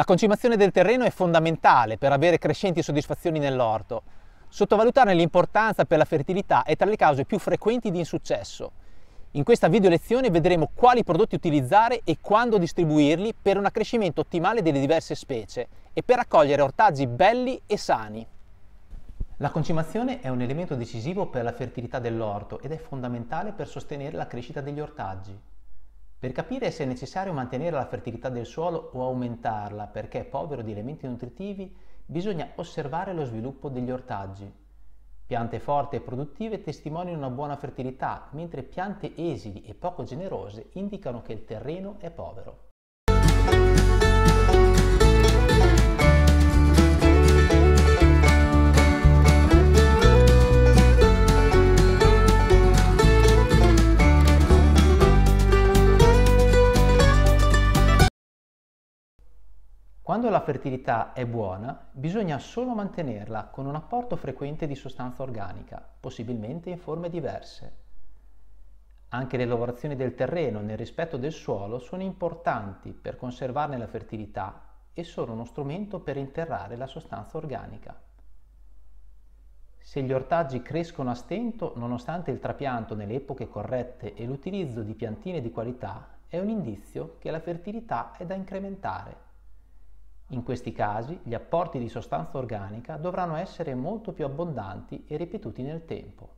La concimazione del terreno è fondamentale per avere crescenti soddisfazioni nell'orto. Sottovalutarne l'importanza per la fertilità è tra le cause più frequenti di insuccesso. In questa video lezione vedremo quali prodotti utilizzare e quando distribuirli per un accrescimento ottimale delle diverse specie e per raccogliere ortaggi belli e sani. La concimazione è un elemento decisivo per la fertilità dell'orto ed è fondamentale per sostenere la crescita degli ortaggi. Per capire se è necessario mantenere la fertilità del suolo o aumentarla perché è povero di elementi nutritivi, bisogna osservare lo sviluppo degli ortaggi. Piante forti e produttive testimoniano una buona fertilità, mentre piante esili e poco generose indicano che il terreno è povero. Quando la fertilità è buona, bisogna solo mantenerla con un apporto frequente di sostanza organica, possibilmente in forme diverse. Anche le lavorazioni del terreno nel rispetto del suolo sono importanti per conservarne la fertilità e sono uno strumento per interrare la sostanza organica. Se gli ortaggi crescono a stento, nonostante il trapianto nelle epoche corrette e l'utilizzo di piantine di qualità, è un indizio che la fertilità è da incrementare. In questi casi gli apporti di sostanza organica dovranno essere molto più abbondanti e ripetuti nel tempo.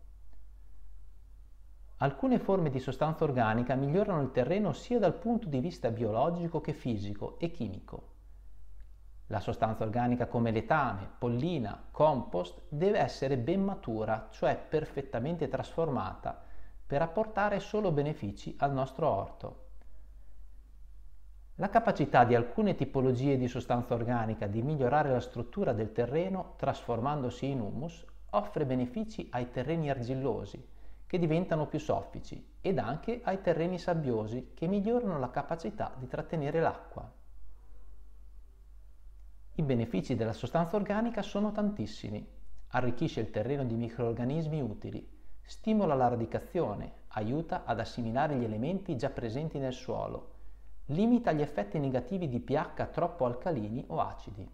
Alcune forme di sostanza organica migliorano il terreno sia dal punto di vista biologico che fisico e chimico. La sostanza organica come letame, pollina, compost deve essere ben matura, cioè perfettamente trasformata, per apportare solo benefici al nostro orto. La capacità di alcune tipologie di sostanza organica di migliorare la struttura del terreno trasformandosi in humus offre benefici ai terreni argillosi, che diventano più soffici, ed anche ai terreni sabbiosi, che migliorano la capacità di trattenere l'acqua. I benefici della sostanza organica sono tantissimi. Arricchisce il terreno di microorganismi utili, stimola la radicazione, aiuta ad assimilare gli elementi già presenti nel suolo, Limita gli effetti negativi di pH troppo alcalini o acidi.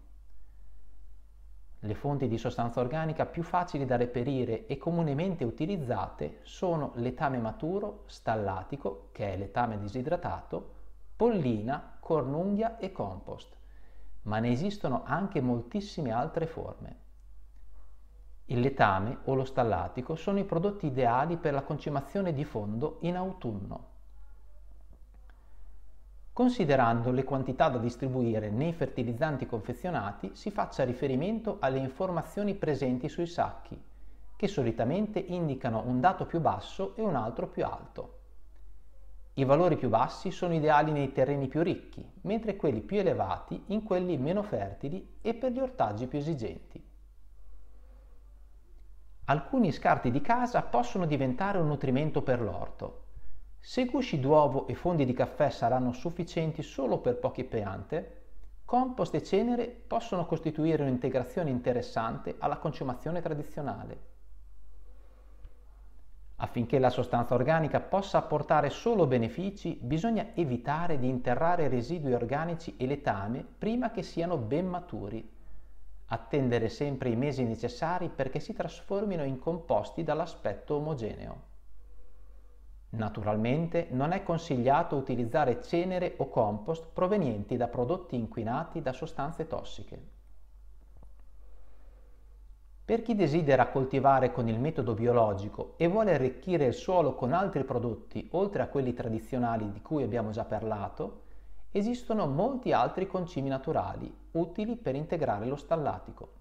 Le fonti di sostanza organica più facili da reperire e comunemente utilizzate sono letame maturo, stallatico, che è letame disidratato, pollina, cornunghia e compost, ma ne esistono anche moltissime altre forme. Il letame o lo stallatico sono i prodotti ideali per la concimazione di fondo in autunno. Considerando le quantità da distribuire nei fertilizzanti confezionati si faccia riferimento alle informazioni presenti sui sacchi, che solitamente indicano un dato più basso e un altro più alto. I valori più bassi sono ideali nei terreni più ricchi, mentre quelli più elevati in quelli meno fertili e per gli ortaggi più esigenti. Alcuni scarti di casa possono diventare un nutrimento per l'orto, se gusci d'uovo e fondi di caffè saranno sufficienti solo per poche piante, compost e cenere possono costituire un'integrazione interessante alla consumazione tradizionale. Affinché la sostanza organica possa apportare solo benefici, bisogna evitare di interrare residui organici e letame prima che siano ben maturi. Attendere sempre i mesi necessari perché si trasformino in composti dall'aspetto omogeneo. Naturalmente non è consigliato utilizzare cenere o compost provenienti da prodotti inquinati da sostanze tossiche. Per chi desidera coltivare con il metodo biologico e vuole arricchire il suolo con altri prodotti oltre a quelli tradizionali di cui abbiamo già parlato, esistono molti altri concimi naturali utili per integrare lo stallatico.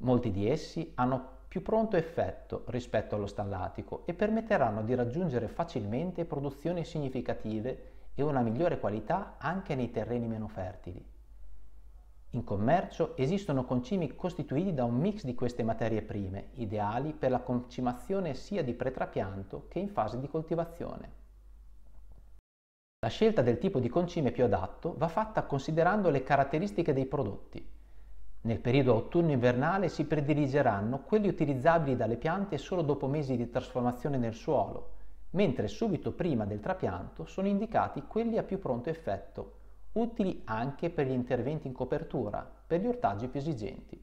Molti di essi hanno più pronto effetto rispetto allo stallatico e permetteranno di raggiungere facilmente produzioni significative e una migliore qualità anche nei terreni meno fertili. In commercio esistono concimi costituiti da un mix di queste materie prime, ideali per la concimazione sia di pretrapianto che in fase di coltivazione. La scelta del tipo di concime più adatto va fatta considerando le caratteristiche dei prodotti, nel periodo autunno-invernale si prediligeranno quelli utilizzabili dalle piante solo dopo mesi di trasformazione nel suolo, mentre subito prima del trapianto sono indicati quelli a più pronto effetto, utili anche per gli interventi in copertura, per gli ortaggi più esigenti.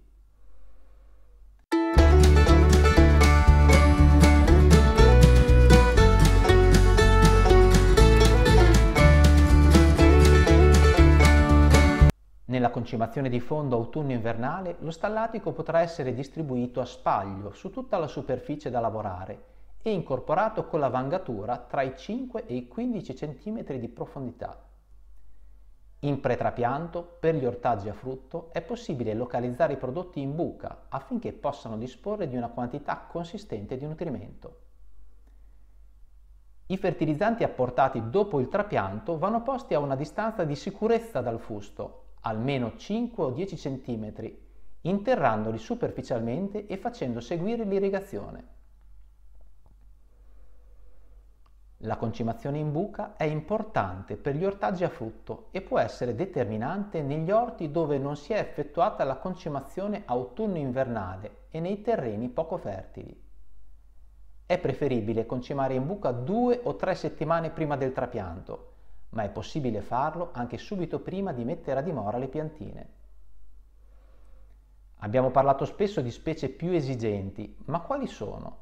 Nella concimazione di fondo autunno-invernale lo stallatico potrà essere distribuito a spaglio su tutta la superficie da lavorare e incorporato con la vangatura tra i 5 e i 15 cm di profondità. In pretrapianto, per gli ortaggi a frutto, è possibile localizzare i prodotti in buca affinché possano disporre di una quantità consistente di nutrimento. I fertilizzanti apportati dopo il trapianto vanno posti a una distanza di sicurezza dal fusto almeno 5 o 10 cm, interrandoli superficialmente e facendo seguire l'irrigazione. La concimazione in buca è importante per gli ortaggi a frutto e può essere determinante negli orti dove non si è effettuata la concimazione autunno-invernale e nei terreni poco fertili. È preferibile concimare in buca due o tre settimane prima del trapianto ma è possibile farlo anche subito prima di mettere a dimora le piantine. Abbiamo parlato spesso di specie più esigenti, ma quali sono?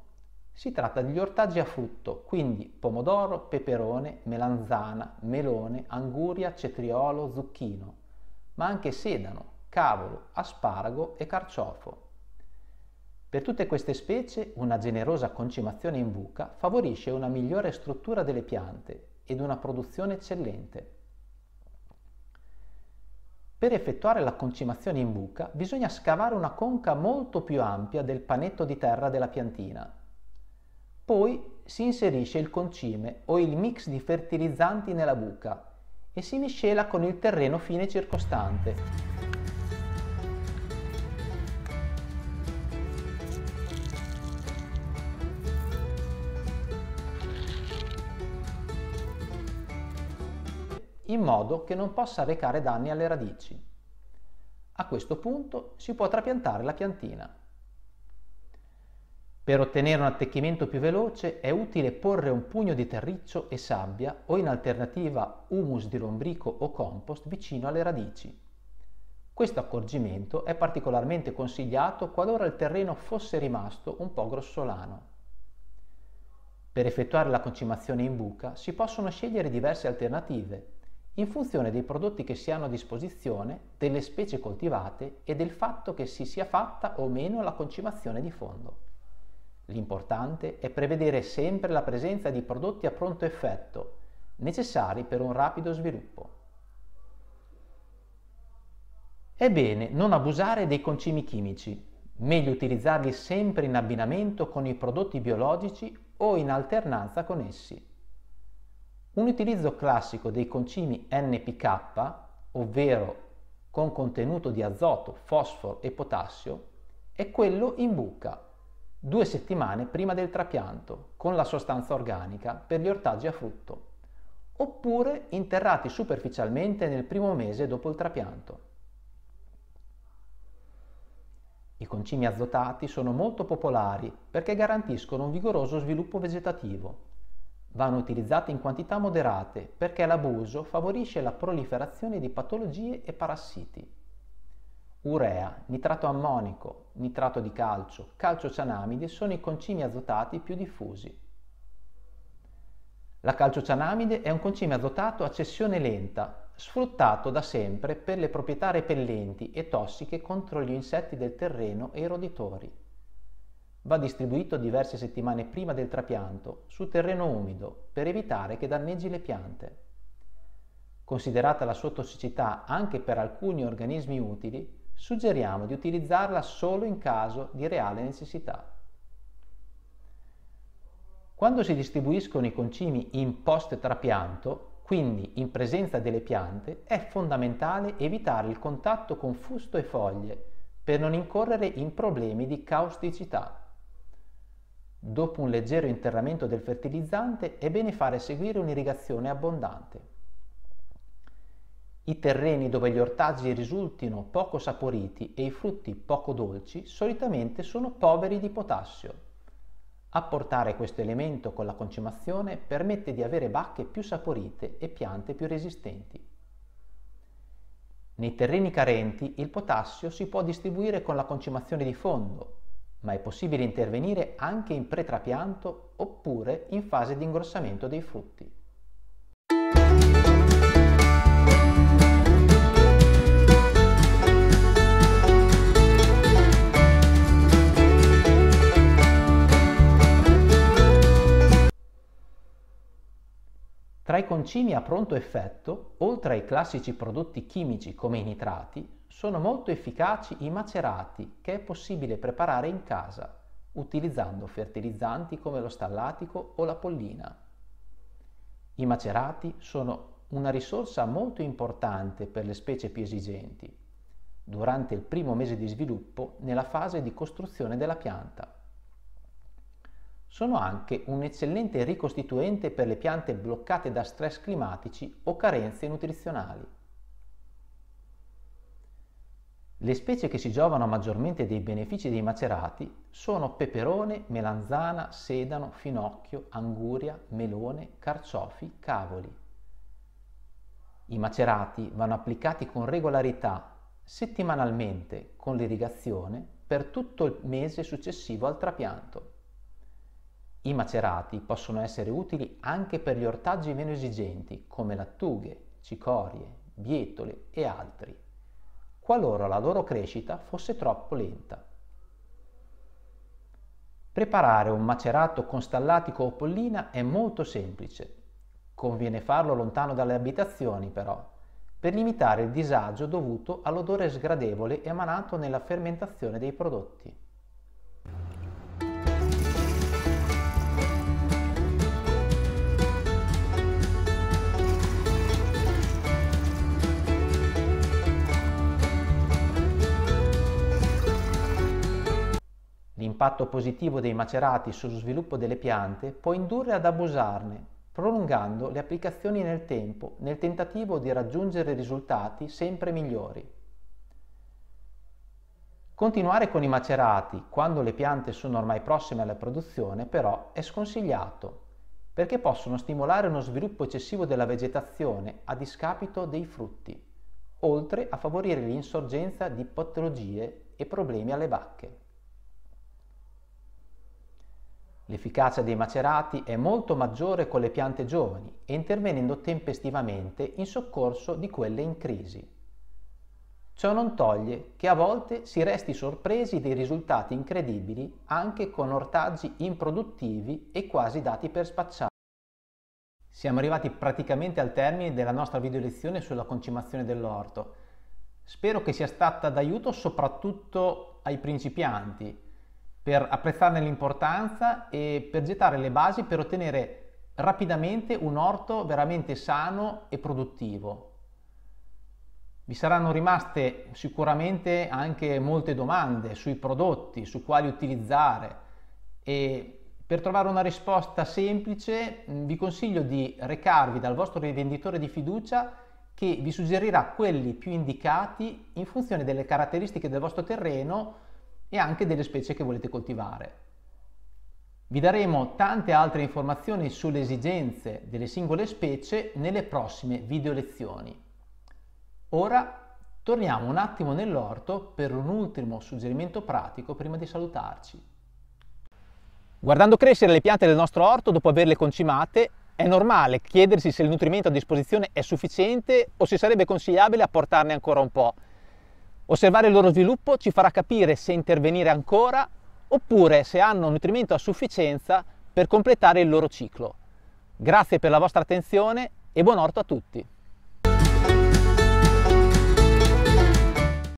Si tratta degli ortaggi a frutto, quindi pomodoro, peperone, melanzana, melone, anguria, cetriolo, zucchino, ma anche sedano, cavolo, asparago e carciofo. Per tutte queste specie una generosa concimazione in buca favorisce una migliore struttura delle piante ed una produzione eccellente. Per effettuare la concimazione in buca bisogna scavare una conca molto più ampia del panetto di terra della piantina. Poi si inserisce il concime o il mix di fertilizzanti nella buca e si miscela con il terreno fine circostante, in modo che non possa recare danni alle radici. A questo punto si può trapiantare la piantina. Per ottenere un attecchimento più veloce è utile porre un pugno di terriccio e sabbia o in alternativa humus di lombrico o compost vicino alle radici. Questo accorgimento è particolarmente consigliato qualora il terreno fosse rimasto un po' grossolano. Per effettuare la concimazione in buca si possono scegliere diverse alternative, in funzione dei prodotti che si hanno a disposizione, delle specie coltivate e del fatto che si sia fatta o meno la concimazione di fondo. L'importante è prevedere sempre la presenza di prodotti a pronto effetto, necessari per un rapido sviluppo. È bene non abusare dei concimi chimici, meglio utilizzarli sempre in abbinamento con i prodotti biologici o in alternanza con essi. Un utilizzo classico dei concimi NPK, ovvero con contenuto di azoto, fosforo e potassio, è quello in buca, due settimane prima del trapianto, con la sostanza organica per gli ortaggi a frutto, oppure interrati superficialmente nel primo mese dopo il trapianto. I concimi azotati sono molto popolari perché garantiscono un vigoroso sviluppo vegetativo Vanno utilizzate in quantità moderate perché l'abuso favorisce la proliferazione di patologie e parassiti. Urea, nitrato ammonico, nitrato di calcio, calcio cianamide sono i concimi azotati più diffusi. La calcio cianamide è un concime azotato a cessione lenta, sfruttato da sempre per le proprietà repellenti e tossiche contro gli insetti del terreno e i roditori. Va distribuito diverse settimane prima del trapianto su terreno umido per evitare che danneggi le piante. Considerata la sua tossicità anche per alcuni organismi utili, suggeriamo di utilizzarla solo in caso di reale necessità. Quando si distribuiscono i concimi in post-trapianto, quindi in presenza delle piante, è fondamentale evitare il contatto con fusto e foglie per non incorrere in problemi di causticità. Dopo un leggero interramento del fertilizzante è bene fare seguire un'irrigazione abbondante. I terreni dove gli ortaggi risultino poco saporiti e i frutti poco dolci solitamente sono poveri di potassio. Apportare questo elemento con la concimazione permette di avere bacche più saporite e piante più resistenti. Nei terreni carenti il potassio si può distribuire con la concimazione di fondo, ma è possibile intervenire anche in pretrapianto oppure in fase di ingrossamento dei frutti. Tra i concimi a pronto effetto, oltre ai classici prodotti chimici come i nitrati, sono molto efficaci i macerati che è possibile preparare in casa utilizzando fertilizzanti come lo stallatico o la pollina. I macerati sono una risorsa molto importante per le specie più esigenti, durante il primo mese di sviluppo nella fase di costruzione della pianta. Sono anche un eccellente ricostituente per le piante bloccate da stress climatici o carenze nutrizionali. Le specie che si giovano maggiormente dei benefici dei macerati sono peperone, melanzana, sedano, finocchio, anguria, melone, carciofi, cavoli. I macerati vanno applicati con regolarità settimanalmente con l'irrigazione per tutto il mese successivo al trapianto. I macerati possono essere utili anche per gli ortaggi meno esigenti come lattughe, cicorie, bietole e altri qualora la loro crescita fosse troppo lenta. Preparare un macerato con stallatico o pollina è molto semplice. Conviene farlo lontano dalle abitazioni però, per limitare il disagio dovuto all'odore sgradevole emanato nella fermentazione dei prodotti. L'impatto positivo dei macerati sullo sviluppo delle piante può indurre ad abusarne, prolungando le applicazioni nel tempo nel tentativo di raggiungere risultati sempre migliori. Continuare con i macerati quando le piante sono ormai prossime alla produzione però è sconsigliato perché possono stimolare uno sviluppo eccessivo della vegetazione a discapito dei frutti, oltre a favorire l'insorgenza di patologie e problemi alle bacche. L'efficacia dei macerati è molto maggiore con le piante giovani e intervenendo tempestivamente in soccorso di quelle in crisi. Ciò non toglie che a volte si resti sorpresi dei risultati incredibili anche con ortaggi improduttivi e quasi dati per spacciare. Siamo arrivati praticamente al termine della nostra video lezione sulla concimazione dell'orto. Spero che sia stata d'aiuto soprattutto ai principianti, per apprezzarne l'importanza e per gettare le basi per ottenere rapidamente un orto veramente sano e produttivo. Vi saranno rimaste sicuramente anche molte domande sui prodotti, su quali utilizzare e per trovare una risposta semplice vi consiglio di recarvi dal vostro rivenditore di fiducia che vi suggerirà quelli più indicati in funzione delle caratteristiche del vostro terreno e anche delle specie che volete coltivare. Vi daremo tante altre informazioni sulle esigenze delle singole specie nelle prossime video lezioni. Ora torniamo un attimo nell'orto per un ultimo suggerimento pratico prima di salutarci. Guardando crescere le piante del nostro orto dopo averle concimate, è normale chiedersi se il nutrimento a disposizione è sufficiente o se sarebbe consigliabile apportarne ancora un po', Osservare il loro sviluppo ci farà capire se intervenire ancora oppure se hanno nutrimento a sufficienza per completare il loro ciclo. Grazie per la vostra attenzione e buon orto a tutti!